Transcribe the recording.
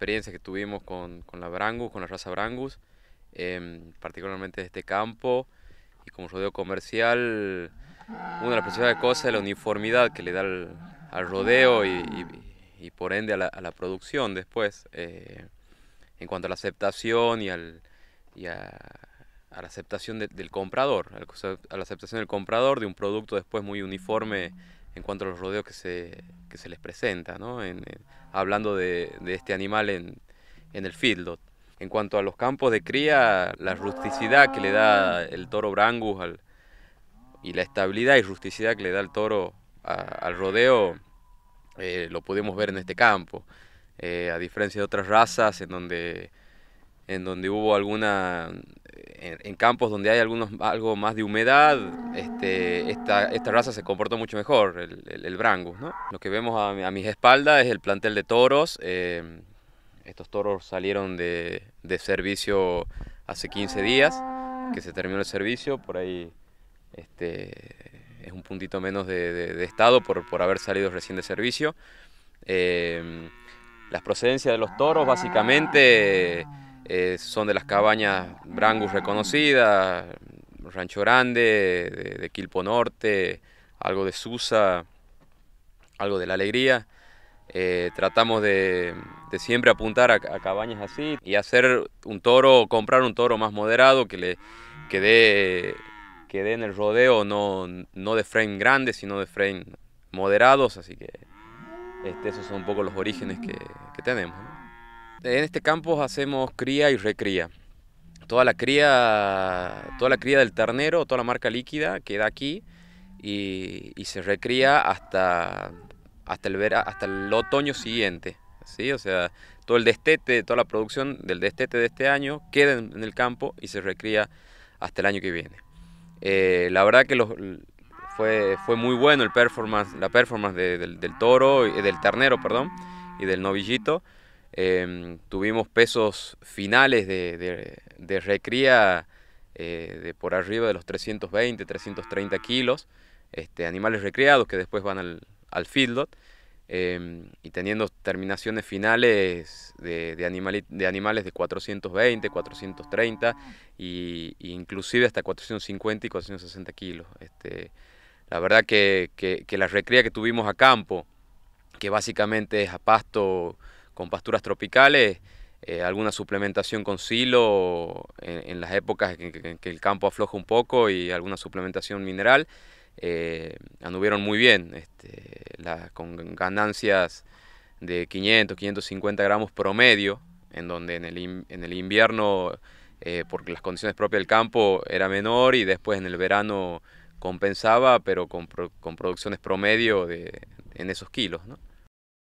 experiencias que tuvimos con, con la Brangus, con la raza Brangus, em, particularmente de este campo y como rodeo comercial, una de las principales cosas es la uniformidad que le da al, rodeo y, y, por ende a la, a la producción después, eh, en cuanto a la aceptación y, al, y a, la aceptación del comprador, a la aceptación del comprador de un producto después muy uniforme en cuanto a los rodeos que se, se les presenta, hablando de, este animal en, en el field, En cuanto a los campos de cría, la rusticidad que le da el toro brangus al, y la estabilidad y rusticidad que le da el toro al rodeo, eh, lo pudimos ver en este campo. Eh, a diferencia de otras razas en donde, en donde hubo alguna en, campos donde hay algunos, algo más de humedad, este, esta, esta raza se comportó mucho mejor, el, el, brangus. Lo que vemos a, a, mis espaldas es el plantel de toros. Em, estos toros salieron de, servicio hace 15 días, que se terminó el servicio, por ahí este, es un puntito menos de, estado por, haber salido recién de servicio. Em, las procedencias de los toros básicamente eh, son de las cabañas Brangus reconocidas, Rancho Grande, de, Quilpo Norte, algo de Susa, algo de La Alegría. Eh, tratamos de, siempre apuntar a, cabañas así y hacer un toro, comprar un toro más moderado que le que dé, en el rodeo, no, de frame grande, sino de frame moderados, así que este, esos son un poco los orígenes que, tenemos. En este campo hacemos cría y recría. Toda la cría, toda la cría del ternero, toda la marca líquida queda aquí y, y se recría hasta, hasta, el hasta el otoño siguiente. ¿sí? O sea, todo el destete, toda la producción del destete de este año queda en, el campo y se recría hasta el año que viene. Eh, la verdad que fue, fue, muy bueno el performance, la performance del, del, toro, eh, del ternero, perdón, y del novillito. Em, tuvimos pesos finales de, de, de recría eh, de por arriba de los 320, 330 kilos, este, animales recreados que después van al, al feedlot, em, y teniendo terminaciones finales de, de, de animales de 420, 430, e inclusive hasta 450 y 460 kilos. Este, la verdad que, que la recría que tuvimos a campo, que básicamente es a pasto con pasturas tropicales, eh, alguna suplementación con silo en, las épocas en que, el campo afloja un poco y alguna suplementación mineral, eh, anduvieron muy bien, este, con ganancias de 500, 550 gramos promedio, en donde en el, el invierno, eh, porque las condiciones propias del campo era menor y después en el verano compensaba, pero con, con producciones promedio de, en esos kilos. ¿no?